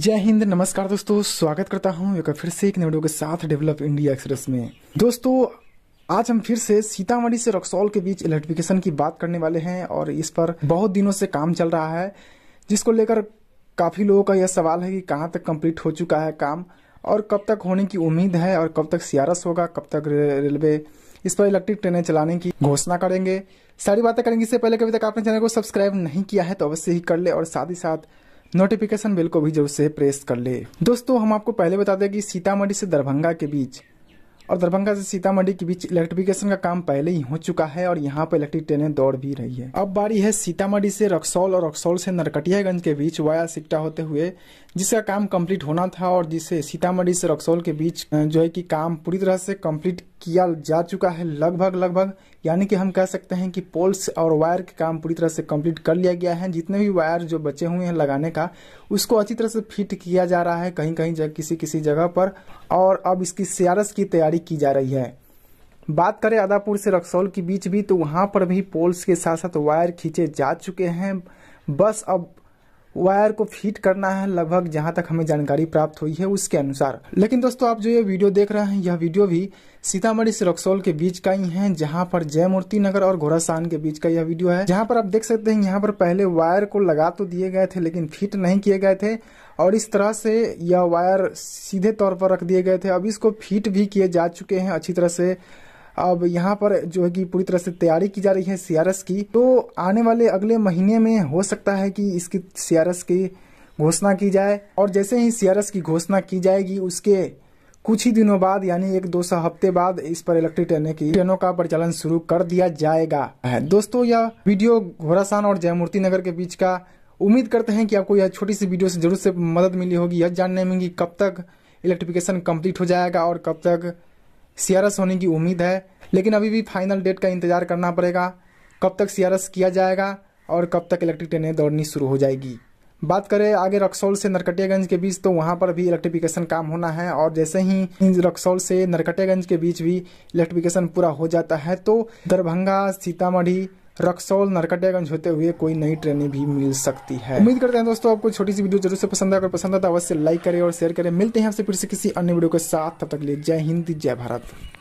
जय हिंद नमस्कार दोस्तों स्वागत करता हूं एक फिर से एक नए वीडियो के साथ डेवलप इंडिया एक्सप्रेस में दोस्तों आज हम फिर से सीतामढ़ी से रक्सौल के बीच इलेक्ट्रिफिकेशन की बात करने वाले हैं और इस पर बहुत दिनों से काम चल रहा है जिसको लेकर काफी लोगों का यह सवाल है कि कहाँ तक कंप्लीट हो चुका है काम और कब तक होने की उम्मीद है और कब तक सियारस होगा कब तक रेलवे इस पर इलेक्ट्रिक ट्रेनें चलाने की घोषणा करेंगे सारी बातें करेंगे इससे पहले कभी तक आपने चैनल को सब्सक्राइब नहीं किया है तो अवश्य ही कर ले और साथ ही साथ नोटिफिकेशन बिल को भी जरूर से प्रेस कर ले दोस्तों हम आपको पहले बता दें कि सीतामढ़ी से दरभंगा के बीच और दरभंगा से सीतामढ़ी के बीच इलेक्ट्रिफिकेशन का काम पहले ही हो चुका है और यहाँ पर इलेक्ट्रिक ट्रेनें दौड़ भी रही है अब बारी है सीतामढ़ी से रक्सौल और रक्सौल से नरकटियागंज के बीच वाया सिक्टा होते हुए जिसका काम कंप्लीट होना था और जिसे सीतामढ़ी से रक्सौल के बीच जो है कि काम पूरी तरह से कंप्लीट किया जा चुका है लगभग लगभग यानी कि हम कह सकते हैं कि पोल्स और वायर के काम पूरी तरह से कंप्लीट कर लिया गया है जितने भी वायर जो बचे हुए हैं लगाने का उसको अच्छी तरह से फिट किया जा रहा है कहीं कहीं जगह किसी किसी जगह पर और अब इसकी सियारस की तैयारी की जा रही है बात करें अदापुर से रक्सौल के बीच भी तो वहाँ पर भी पोल्स के साथ साथ वायर खींचे जा चुके हैं बस अब वायर को फिट करना है लगभग जहां तक हमें जानकारी प्राप्त हुई है उसके अनुसार लेकिन दोस्तों आप जो ये वीडियो देख रहे हैं यह वीडियो भी सीतामढ़ी से रक्सौल के बीच का ही है जहां पर जयमूर्ति नगर और घोड़ासान के बीच का यह वीडियो है जहां पर आप देख सकते हैं यहाँ पर पहले वायर को लगा तो दिए गए थे लेकिन फिट नहीं किए गए थे और इस तरह से यह वायर सीधे तौर पर रख दिए गए थे अब इसको फिट भी किए जा चुके हैं अच्छी तरह से अब यहाँ पर जो है कि पूरी तरह से तैयारी की जा रही है सीआरएस की तो आने वाले अगले महीने में हो सकता है कि इसकी सीआरएस की घोषणा की जाए और जैसे ही सीआरएस की घोषणा की जाएगी उसके कुछ ही दिनों बाद यानी एक दो सौ हफ्ते बाद इस पर इलेक्ट्रिक ट्रेनों की ट्रेनों का परिचालन शुरू कर दिया जाएगा दोस्तों यह वीडियो घोरासान और जयमूर्ति नगर के बीच का उम्मीद करते हैं कि आपको यह छोटी सी वीडियो से जरूर से मदद मिली होगी यह जानने में कि कब तक इलेक्ट्रिफिकेशन कंप्लीट हो जाएगा और कब तक सीआरएस होने की उम्मीद है लेकिन अभी भी फाइनल डेट का इंतजार करना पड़ेगा कब तक सीआरएस किया जाएगा और कब तक इलेक्ट्रिक ट्रेनें दौड़नी शुरू हो जाएगी बात करें आगे रक्सौल से नरकटियागंज के बीच तो वहाँ पर भी इलेक्ट्रिफिकेशन काम होना है और जैसे ही रक्सौल से नरकटियागंज के बीच भी इलेक्ट्रिफिकेशन पूरा हो जाता है तो दरभंगा सीतामढ़ी रक्सौल नरकटियागंज होते हुए कोई नई ट्रेनें भी मिल सकती है उम्मीद करते हैं दोस्तों आपको छोटी सी वीडियो जरूर से पसंद आए अगर पसंद आता तो अवश्य लाइक करें और शेयर करें मिलते हैं आपसे फिर से किसी अन्य वीडियो के साथ तब तक लिए जय हिंद जय भारत